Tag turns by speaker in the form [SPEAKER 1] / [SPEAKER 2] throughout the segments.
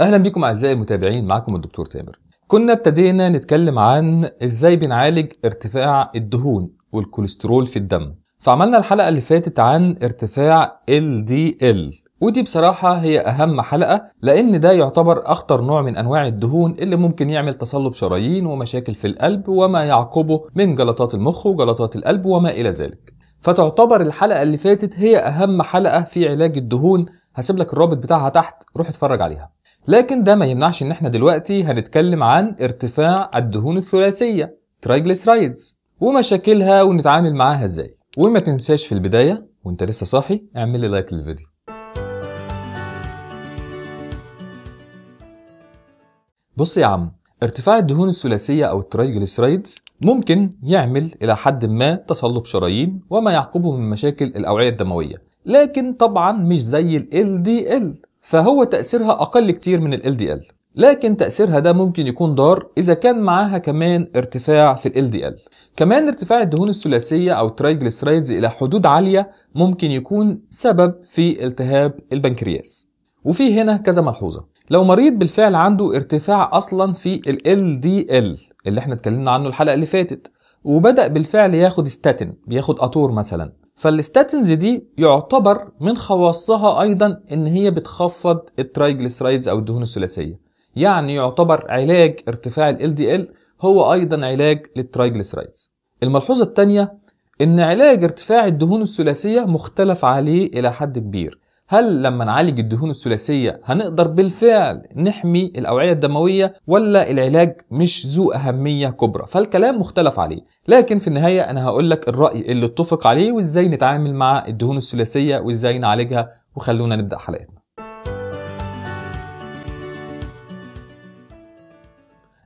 [SPEAKER 1] اهلا بيكم اعزائي المتابعين معكم الدكتور تامر كنا ابتدينا نتكلم عن ازاي بنعالج ارتفاع الدهون والكوليسترول في الدم فعملنا الحلقه اللي فاتت عن ارتفاع LDL ودي بصراحة هي أهم حلقة لأن ده يعتبر أخطر نوع من أنواع الدهون اللي ممكن يعمل تصلب شرايين ومشاكل في القلب وما يعقبه من جلطات المخ وجلطات القلب وما إلى ذلك فتعتبر الحلقة اللي فاتت هي أهم حلقة في علاج الدهون هسيب لك الرابط بتاعها تحت روح اتفرج عليها لكن ده ما يمنعش ان احنا دلوقتي هنتكلم عن ارتفاع الدهون الثلاثيه ترايجليسرايدز ومشاكلها ونتعامل معاها ازاي وما تنساش في البدايه وانت لسه صاحي اعمل لي لايك للفيديو بص يا عم ارتفاع الدهون الثلاثيه او الترايجليسرايدز ممكن يعمل الى حد ما تصلب شرايين وما يعقبه من مشاكل الاوعيه الدمويه لكن طبعا مش زي ال LDL فهو تأثيرها أقل كتير من ال LDL لكن تأثيرها ده ممكن يكون ضار إذا كان معاها كمان ارتفاع في ال LDL كمان ارتفاع الدهون الثلاثية أو ترايجليسرايدز إلى حدود عالية ممكن يكون سبب في التهاب البنكرياس وفي هنا كذا ملحوظة لو مريض بالفعل عنده ارتفاع أصلا في ال LDL اللي احنا اتكلمنا عنه الحلقة اللي فاتت وبدأ بالفعل ياخد ستاتين بياخد أتور مثلا فالستاتنز دي يعتبر من خواصها ايضا ان هي بتخفض الترايجليسرايدز او الدهون الثلاثيه يعني يعتبر علاج ارتفاع ال LDL هو ايضا علاج للترايجليسرايدز الملحوظه الثانيه ان علاج ارتفاع الدهون الثلاثيه مختلف عليه الى حد كبير هل لما نعالج الدهون الثلاثية هنقدر بالفعل نحمي الأوعية الدموية ولا العلاج مش ذو أهمية كبرى فالكلام مختلف عليه لكن في النهاية أنا هقولك الرأي اللي اتفق عليه وإزاي نتعامل مع الدهون الثلاثية وإزاي نعالجها وخلونا نبدأ حلقتنا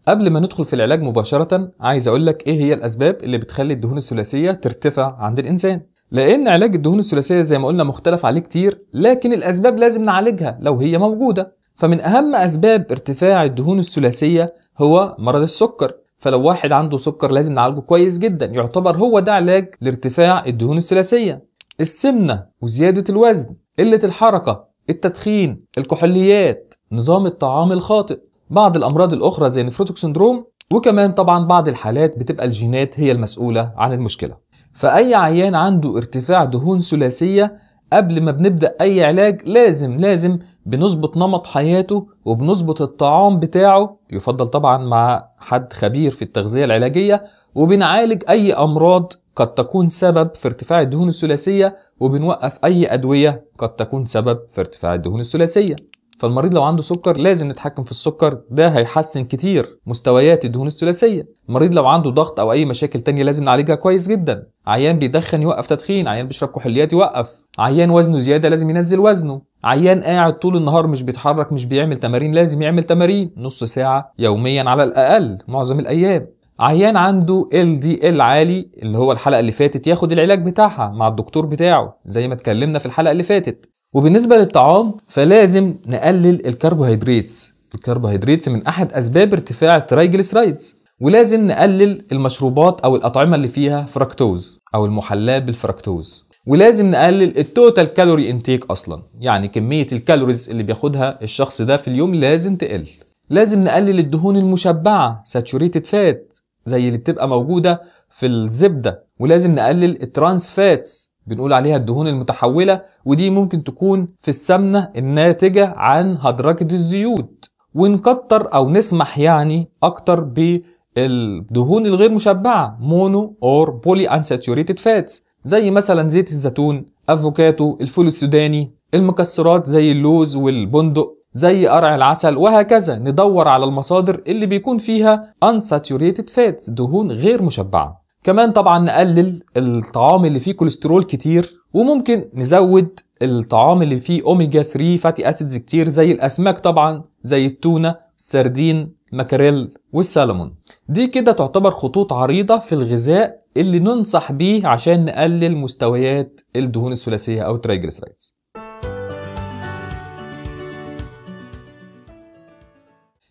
[SPEAKER 1] قبل ما ندخل في العلاج مباشرة عايز أقولك إيه هي الأسباب اللي بتخلي الدهون الثلاثية ترتفع عند الإنسان لان علاج الدهون الثلاثيه زي ما قلنا مختلف عليه كتير لكن الاسباب لازم نعالجها لو هي موجوده فمن اهم اسباب ارتفاع الدهون الثلاثيه هو مرض السكر فلو واحد عنده سكر لازم نعالجه كويس جدا يعتبر هو ده علاج لارتفاع الدهون الثلاثيه السمنه وزياده الوزن قله الحركه التدخين الكحوليات نظام الطعام الخاطئ بعض الامراض الاخرى زي نفروتوك سندروم وكمان طبعا بعض الحالات بتبقى الجينات هي المسؤوله عن المشكله فأي عيان عنده ارتفاع دهون ثلاثية قبل ما بنبدأ أي علاج لازم لازم بنظبط نمط حياته وبنظبط الطعام بتاعه يفضل طبعا مع حد خبير في التغذية العلاجية وبنعالج أي أمراض قد تكون سبب في ارتفاع الدهون الثلاثية وبنوقف أي أدوية قد تكون سبب في ارتفاع الدهون الثلاثية فالمريض لو عنده سكر لازم نتحكم في السكر ده هيحسن كتير مستويات الدهون الثلاثيه المريض لو عنده ضغط او اي مشاكل تانية لازم نعالجها كويس جدا عيان بيدخن يوقف تدخين عيان بيشرب كحوليات يوقف عيان وزنه زياده لازم ينزل وزنه عيان قاعد طول النهار مش بيتحرك مش بيعمل تمارين لازم يعمل تمارين نص ساعه يوميا على الاقل معظم الايام عيان عنده ال دي ال عالي اللي هو الحلقه اللي فاتت ياخد العلاج بتاعها مع الدكتور بتاعه زي ما اتكلمنا في الحلقه اللي فاتت وبالنسبة للطعام فلازم نقلل الكربوهيدراتس الكربوهيدراتس من أحد أسباب ارتفاع الترايجليسرايدز ولازم نقلل المشروبات أو الأطعمة اللي فيها فركتوز أو المحلاة بالفركتوز ولازم نقلل التوتال كالوري انتيك اصلا يعني كميه الكالوريز اللي بياخدها الشخص ده في اليوم لازم تقل لازم نقلل الدهون المشبعه ساتوريتد فات زي اللي بتبقى موجوده في الزبده ولازم نقلل الترانس فاتس بنقول عليها الدهون المتحولة ودي ممكن تكون في السمنة الناتجة عن هدرجة الزيوت ونكتر أو نسمح يعني أكتر بالدهون الغير مشبعة مونو أور بولي أنساتيوريتد فاتس زي مثلا زيت الزيتون أفوكاتو الفول السوداني المكسرات زي اللوز والبندق زي قرع العسل وهكذا ندور على المصادر اللي بيكون فيها unsaturated fats دهون غير مشبعه كمان طبعا نقلل الطعام اللي فيه كوليسترول كتير وممكن نزود الطعام اللي فيه اوميجا 3 فاتي اسيدز كتير زي الاسماك طبعا زي التونه السردين المكاريل والسالمون دي كده تعتبر خطوط عريضة في الغذاء اللي ننصح بيه عشان نقلل مستويات الدهون الثلاثية أو الترايجلسرايدز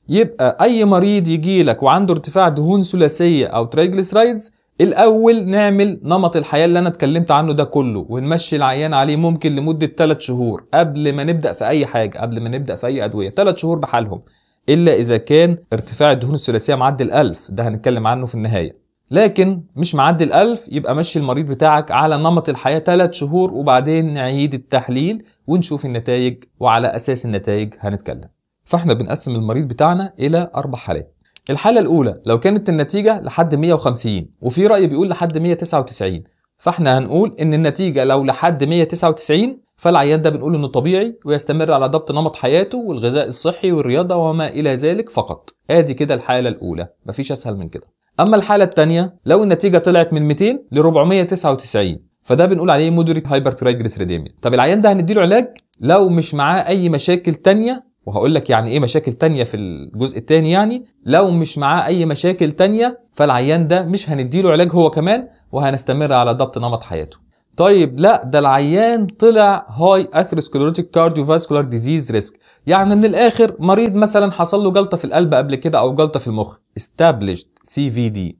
[SPEAKER 1] يبقى أي مريض يجيلك وعنده ارتفاع دهون ثلاثية أو ترايجلسرايدز الاول نعمل نمط الحياه اللي انا اتكلمت عنه ده كله ونمشي العيان عليه ممكن لمده 3 شهور قبل ما نبدا في اي حاجه قبل ما نبدا في اي ادويه 3 شهور بحالهم الا اذا كان ارتفاع الدهون الثلاثيه معدي ال1000 ده هنتكلم عنه في النهايه لكن مش معدي ال1000 يبقى مشي المريض بتاعك على نمط الحياه 3 شهور وبعدين نعيد التحليل ونشوف النتائج وعلى اساس النتائج هنتكلم فاحنا بنقسم المريض بتاعنا الى اربع حالات الحالة الأولى لو كانت النتيجة لحد 150 وفي رأي بيقول لحد 199 فاحنا هنقول إن النتيجة لو لحد 199 فالعيان ده بنقول إنه طبيعي ويستمر على ضبط نمط حياته والغذاء الصحي والرياضة وما إلى ذلك فقط. آدي كده الحالة الأولى، مفيش أسهل من كده. أما الحالة الثانية لو النتيجة طلعت من 200 ل 499 فده بنقول عليه مودريت هايبر ترايجليسيريديميا. طب العيان ده هنديله علاج لو مش معاه أي مشاكل تانية وهقول لك يعني ايه مشاكل تانية في الجزء التاني يعني لو مش معاه اي مشاكل تانية فالعيان ده مش هنديله علاج هو كمان وهنستمر على ضبط نمط حياته طيب لا ده العيان طلع هاي كارديو فاسكولار ديزيز ريسك يعني من الاخر مريض مثلا حصل له جلطه في القلب قبل كده او جلطه في المخ استابليشد سي في دي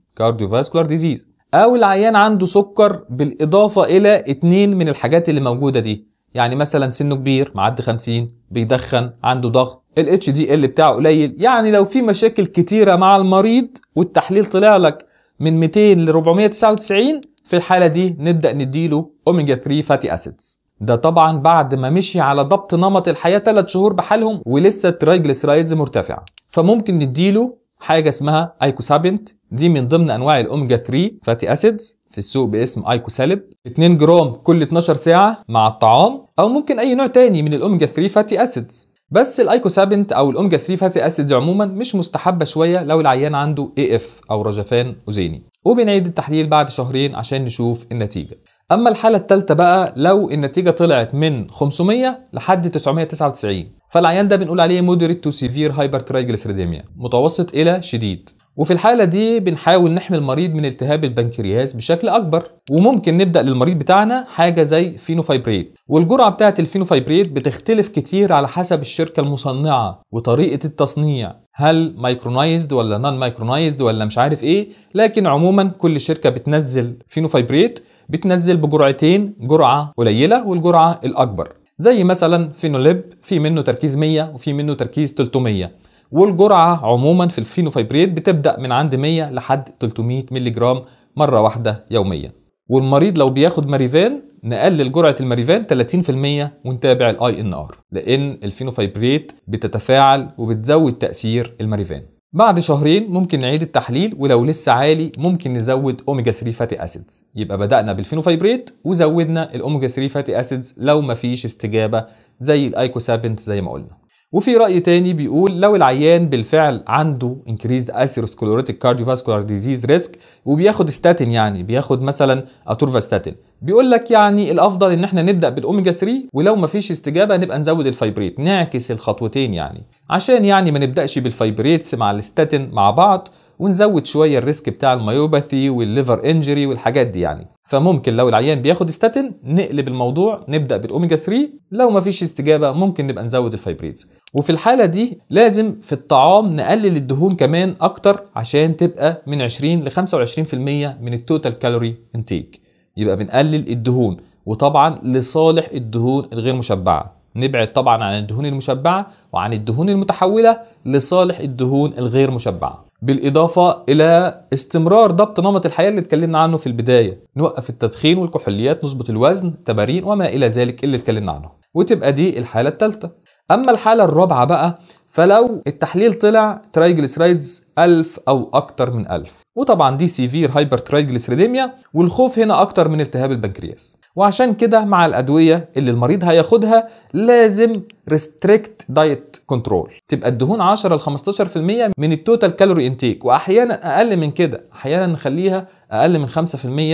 [SPEAKER 1] فاسكولار ديزيز او العيان عنده سكر بالاضافه الى اتنين من الحاجات اللي موجوده دي يعني مثلا سنه كبير معدي 50 بيدخن عنده ضغط الاتش دي ال بتاعه قليل يعني لو في مشاكل كتيره مع المريض والتحليل طلع لك من 200 ل 499 في الحاله دي نبدا نديله اوميجا 3 فاتي اسيدز ده طبعا بعد ما مشي على ضبط نمط الحياه 3 شهور بحالهم ولسه الترايجلسرايدز مرتفعه فممكن نديله حاجه اسمها ايكوسابنت دي من ضمن انواع الاوميجا 3 فاتي اسيدز في السوق باسم ايكوسالب 2 جرام كل 12 ساعه مع الطعام او ممكن اي نوع تاني من الاوميجا 3 فاتي اسيدز بس الايكوسابنت او الاوميجا 3 فاتي اسيدز عموما مش مستحبه شويه لو العيان عنده اي اف او رجفان اوزيني وبنعيد التحليل بعد شهرين عشان نشوف النتيجه اما الحاله الثالثه بقى لو النتيجه طلعت من 500 لحد 999 فالعيان ده بنقول عليه مودريت تو سيفير هايبر ترايجليسيريديميا متوسط الى شديد وفي الحالة دي بنحاول نحمي المريض من التهاب البنكرياس بشكل أكبر وممكن نبدأ للمريض بتاعنا حاجة زي فينوفايبريت والجرعة بتاعة الفينوفايبريت بتختلف كتير على حسب الشركة المصنعة وطريقة التصنيع هل مايكرونايزد ولا نان مايكرونايزد ولا مش عارف ايه لكن عموما كل شركة بتنزل فينوفايبريت بتنزل بجرعتين جرعة قليلة والجرعة الأكبر زي مثلا فينوليب في منه تركيز 100 وفي منه تركيز 300 والجرعه عموما في الفينوفيبريت بتبدا من عند 100 لحد 300 جرام مره واحده يوميا والمريض لو بياخد ماريفان نقلل جرعه الماريفان 30% ونتابع الاي ان ار لان الفينوفيبريت بتتفاعل وبتزود تاثير الماريفان بعد شهرين ممكن نعيد التحليل ولو لسه عالي ممكن نزود اوميجا 3 فاتي اسيدز يبقى بدانا بالفينوفايبريت وزودنا الاوميجا 3 فاتي اسيدز لو مفيش استجابه زي الايكوسابنت زي ما قلنا وفي رأي تاني بيقول لو العيان بالفعل عنده increased atherosclerotic cardiovascular disease risk وبياخد ستاتين يعني بياخد مثلا اتورفاستاتين بيقول لك يعني الافضل ان احنا نبدا بالاوميجا 3 ولو ما فيش استجابه نبقى نزود الفايبريت نعكس الخطوتين يعني عشان يعني ما نبداش بالفايبريتس مع الستاتين مع بعض ونزود شويه الريسك بتاع المايوباثي والليفر انجري والحاجات دي يعني فممكن لو العيان بياخد استاتين نقلب الموضوع نبدا بالاوميجا 3 لو مفيش استجابه ممكن نبقى نزود الفايبريدز وفي الحاله دي لازم في الطعام نقلل الدهون كمان اكتر عشان تبقى من 20 ل 25% من التوتال كالوري انتيك يبقى بنقلل الدهون وطبعا لصالح الدهون الغير مشبعه نبعد طبعا عن الدهون المشبعه وعن الدهون المتحوله لصالح الدهون الغير مشبعه بالاضافه الى استمرار ضبط نمط الحياه اللي اتكلمنا عنه في البدايه نوقف التدخين والكحوليات نظبط الوزن التمارين وما الى ذلك اللي اتكلمنا عنه وتبقى دي الحاله الثالثه اما الحاله الرابعه بقى فلو التحليل طلع ترايجلسرايدز 1000 او اكتر من 1000 وطبعا دي سيفير هايبر ترايجلسريديميا والخوف هنا اكتر من التهاب البنكرياس وعشان كده مع الادويه اللي المريض هياخدها لازم ريستريكت دايت كنترول تبقى الدهون 10 ل 15% من التوتال كالوري انتيك واحيانا اقل من كده احيانا نخليها اقل من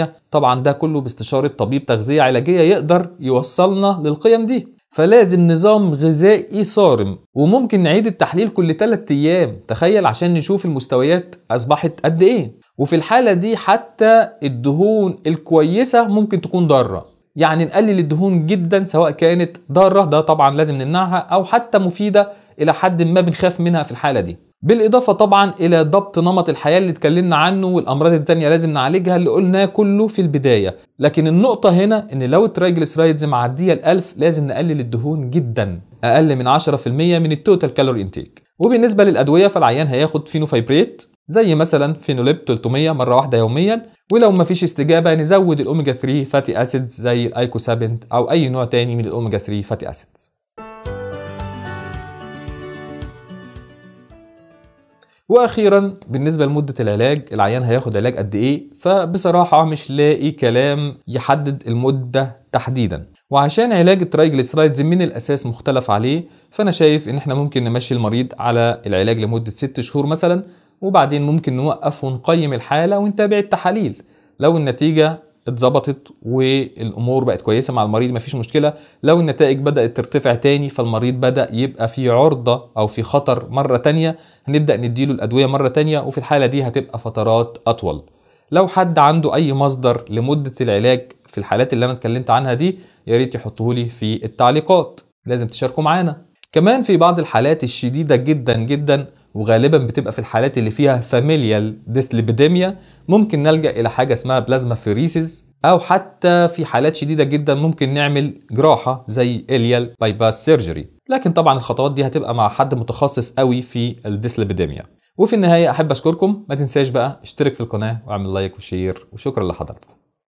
[SPEAKER 1] 5% طبعا ده كله باستشاره طبيب تغذيه علاجيه يقدر يوصلنا للقيم دي فلازم نظام غذائي صارم وممكن نعيد التحليل كل 3 ايام تخيل عشان نشوف المستويات اصبحت قد ايه وفي الحالة دي حتى الدهون الكويسة ممكن تكون ضارة يعني نقلل الدهون جدا سواء كانت ضارة ده طبعا لازم نمنعها أو حتى مفيدة إلى حد ما بنخاف منها في الحالة دي بالإضافة طبعا إلى ضبط نمط الحياة اللي اتكلمنا عنه والأمراض التانية لازم نعالجها اللي قلناه كله في البداية لكن النقطة هنا إن لو الترايجلسرايدز معدية الألف لازم نقلل الدهون جدا أقل من 10% من التوتال كالوري انتيك وبالنسبة للأدوية فالعيان هياخد فينوفايبريت زي مثلا فينوليب 300 مرة واحدة يوميا ولو مفيش استجابة نزود الأوميجا 3 فاتي أسيدز زي الأيكوسابنت أو أي نوع تاني من الأوميجا 3 فاتي أسيدز واخيرا بالنسبه لمده العلاج العيان هياخد علاج قد ايه فبصراحه مش لاقي كلام يحدد المده تحديدا وعشان علاج الترايجليسرايدز من الاساس مختلف عليه فانا شايف ان احنا ممكن نمشي المريض على العلاج لمده 6 شهور مثلا وبعدين ممكن نوقف ونقيم الحالة ونتابع التحاليل لو النتيجة اتظبطت والامور بقت كويسه مع المريض مفيش مشكله لو النتائج بدات ترتفع تاني فالمريض بدا يبقى في عرضه او في خطر مره تانية هنبدا نديله الادويه مره تانية وفي الحاله دي هتبقى فترات اطول لو حد عنده اي مصدر لمده العلاج في الحالات اللي انا اتكلمت عنها دي يا ريت يحطهولي في التعليقات لازم تشاركوا معانا كمان في بعض الحالات الشديده جدا جدا وغالبا بتبقى في الحالات اللي فيها فاميليال ديسليبيديميا ممكن نلجا الى حاجه اسمها بلازما فيريسيز او حتى في حالات شديده جدا ممكن نعمل جراحه زي اليال بايباس سيرجري لكن طبعا الخطوات دي هتبقى مع حد متخصص قوي في الديسليبيديميا وفي النهايه احب اشكركم ما تنساش بقى اشترك في القناه واعمل لايك وشير وشكرا لحضرتك